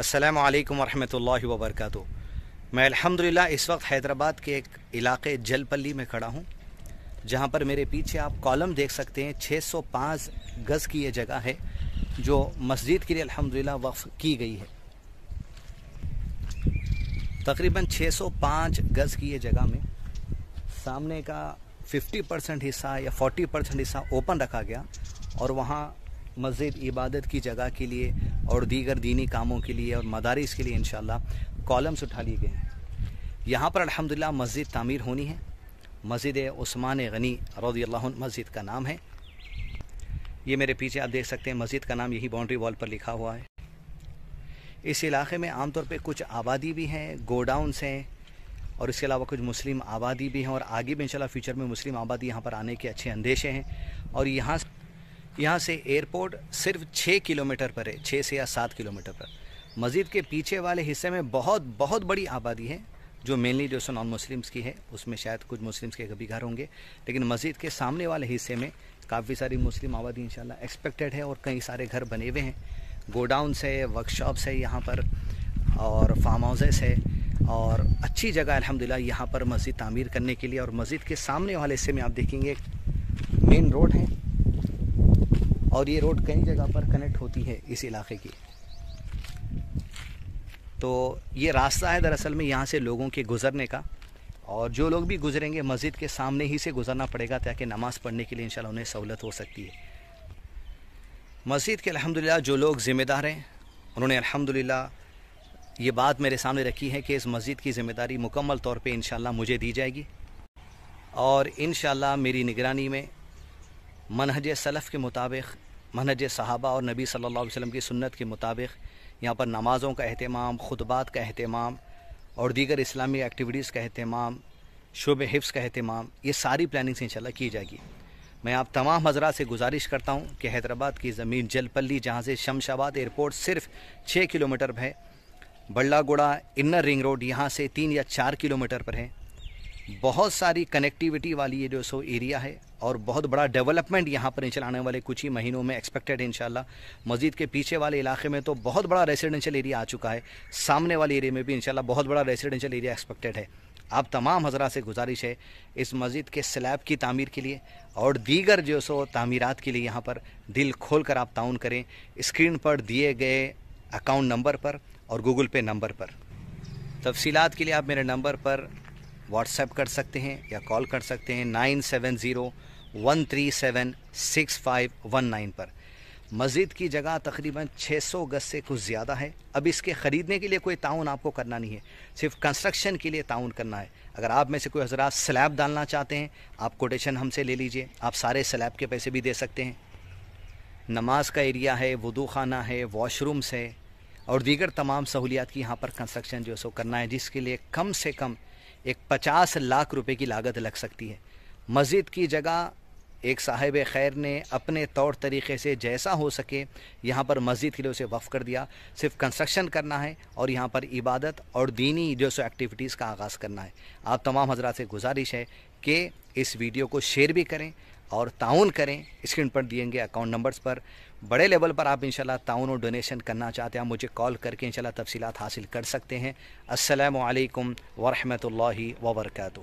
अस्सलाम वालेकुम रहमतुल्लाहि व बरकातहू मैं अल्हम्दुलिल्लाह इस वक्त हैदराबाद के एक इलाके जलपल्ली में खड़ा हूँ जहाँ पर मेरे पीछे आप कॉलम देख सकते हैं 605 गज़ की ये जगह है जो मस्जिद के लिए अल्हम्दुलिल्लाह वक्फ की गई है तकरीबन 605 गज़ की ये जगह में सामने का 50 परसेंट हिस्सा या 40 परसेंट हिस्सा ओपन रखा गया और वहाँ मस्जिद इबादत की जगह के लिए और दीगर दीनी कामों के लिए और मदारस के लिए इन कॉलम्स उठा लिए गए हैं यहाँ पर अलहमदिल्ला मस्जिद तामीर होनी है मस्जिद ओस्मान गनी रौदी मस्जिद का नाम है ये मेरे पीछे आप देख सकते हैं मस्जिद का नाम यही बाउंड्री वॉल पर लिखा हुआ है इस इलाके में आमतौर पर कुछ आबादी भी हैं गोडाउंस हैं और इसके अलावा कुछ मुस्लिम आबादी भी हैं और आगे भी इंशाल्लाह फ्यूचर में मुस्लिम आबादी यहाँ पर आने के अच्छे अंदेशे हैं और यहाँ यहाँ से एयरपोर्ट सिर्फ छः किलोमीटर पर है छः से या सात किलोमीटर पर मस्जिद के पीछे वाले हिस्से में बहुत बहुत बड़ी आबादी है जो मेनली जो सो नॉन मुस्लिम्स की है उसमें शायद कुछ मुस्लिम्स के कभी घर होंगे लेकिन मस्जिद के सामने वाले हिस्से में काफ़ी सारी मुस्लिम आबादी इंशाल्लाह एक्सपेक्टेड है और कई सारे घर बने हुए हैं गोडाउंस है वर्कशॉप्स है यहाँ पर और फार्म हाउसेस है और अच्छी जगह अलहमदिल्ला यहाँ पर मस्जिद तामीर करने के लिए और मस्जिद के सामने वाले हिस्से में आप देखेंगे मेन रोड है और ये रोड कई जगह पर कनेक्ट होती है इस इलाके की तो ये रास्ता है दरअसल में यहाँ से लोगों के गुजरने का और जो लोग भी गुजरेंगे मस्जिद के सामने ही से गुजरना पड़ेगा ताकि नमाज़ पढ़ने के लिए इन उन्हें सहूलत हो सकती है मस्जिद के अलहमदिल्ला जो लोग ज़िम्मेदार हैं उन्होंने अलहमदिल्ला ये बात मेरे सामने रखी है कि इस मस्जिद की ज़िम्मेदारी मुकम्मल तौर पर इन मुझे दी जाएगी और इन मेरी निगरानी में मनहज सलफ़ के मुताबिक मनहज सहाबा और नबी सल्लल्लाहु अलैहि वसल्लम की सुन्नत के मुताबिक यहाँ पर नमाज़ों का अहतमाम खुतबात का अहतमाम और दीगर इस्लामी एक्टिविटीज़ का अहतमाम शुब हिफ्स का अहतमाम ये सारी प्लानिंग से इंशाल्लाह की जाएगी मैं आप तमाम हजरा से गुजारिश करता हूँ कि हैदराबाद की ज़मीन जलपल्ली जहाँ से शमशाबाद एयरपोर्ट सिर्फ छः किलोमीटर पर है बल्लागुड़ा इन्नर रिंग रोड यहाँ से तीन या चार किलोमीटर पर है बहुत सारी कनेक्टिविटी वाली ये जो सो एरिया है और बहुत बड़ा डेवलपमेंट यहाँ पर इंशाल्लाह आने वाले कुछ ही महीनों में एक्सपेक्टेड है इंशाल्लाह मस्जिद के पीछे वाले इलाके में तो बहुत बड़ा रेजिडेंशियल एरिया आ चुका है सामने वाले एरिया में भी इंशाल्लाह बहुत बड़ा रेजिडेंशियल एरिया एक्सपेक्टेड है आप तमाम हजरा से गुजारिश है इस मस्जिद के स्लैब की तामीर के लिए और दीगर जो सो तामीरत के लिए यहाँ पर दिल खोल कर आप ताउन करें स्क्रीन पर दिए गए अकाउंट नंबर पर और गूगल पे नंबर पर तफसीत के लिए आप मेरे नंबर पर व्हाट्सएप कर सकते हैं या कॉल कर सकते हैं nine seven zero one three seven six five one nine पर मस्जिद की जगह तकरीबन 600 गज से कुछ ज़्यादा है अब इसके ख़रीदने के लिए कोई ताउन आपको करना नहीं है सिर्फ कंस्ट्रक्शन के लिए ताउन करना है अगर आप में से कोई हज़रा स्लैब डालना चाहते हैं आप कोटेशन हमसे ले लीजिए आप सारे स्लैब के पैसे भी दे सकते हैं नमाज का एरिया है वदू खाना है वॉशरूम्स है और दीगर तमाम सहूलियात की यहाँ पर कंस्ट्रक्शन जो है सो करना है जिसके लिए कम से कम एक पचास लाख रुपए की लागत लग सकती है मस्जिद की जगह एक साहिब खैर ने अपने तौर तरीके से जैसा हो सके यहाँ पर मस्जिद के लिए उसे वफ़ कर दिया सिर्फ कंस्ट्रक्शन करना है और यहाँ पर इबादत और दीनी जो सो एक्टिविटीज़ का आगाज़ करना है आप तमाम हजरात से गुजारिश है कि इस वीडियो को शेयर भी करें और ताउन करें स्क्रीन पर दिएंगे अकाउंट नंबर्स पर बड़े लेवल पर आप इंशाल्लाह ताउन और डोनेशन करना चाहते हैं आप मुझे कॉल करके इंशाल्लाह तफसीलात हासिल कर सकते हैं असलकम वालेकुम वरहमतुल्लाहि